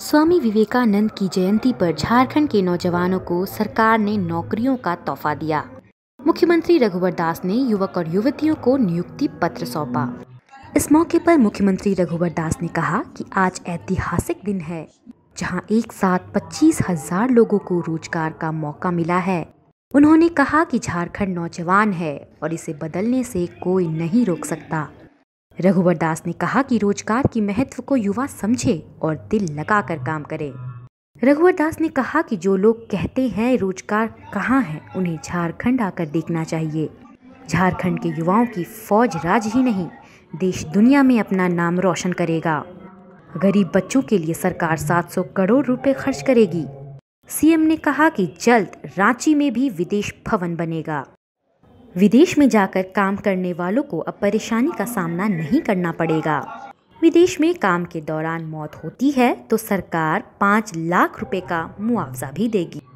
स्वामी विवेकानंद की जयंती पर झारखंड के नौजवानों को सरकार ने नौकरियों का तोहफा दिया मुख्यमंत्री रघुवर दास ने युवक और युवतियों को नियुक्ति पत्र सौंपा इस मौके पर मुख्यमंत्री रघुवर दास ने कहा कि आज ऐतिहासिक दिन है जहां एक साथ पच्चीस हजार लोगों को रोजगार का मौका मिला है उन्होंने कहा कि झारखंड नौजवान है और इसे बदलने से कोई नहीं रोक सकता रघुवर दास ने कहा कि रोजगार की महत्व को युवा समझे और दिल लगाकर काम करें रघुवर दास ने कहा कि जो लोग कहते हैं रोजगार कहाँ है उन्हें झारखंड आकर देखना चाहिए झारखंड के युवाओं की फौज राज ही नहीं देश दुनिया में अपना नाम रोशन करेगा गरीब बच्चों के लिए सरकार 700 करोड़ रुपए खर्च करेगी सीएम ने कहा कि जल्द रांची में भी विदेश भवन बनेगा विदेश में जाकर काम करने वालों को अब परेशानी का सामना नहीं करना पड़ेगा विदेश में काम के दौरान मौत होती है तो सरकार पाँच लाख रुपए का मुआवजा भी देगी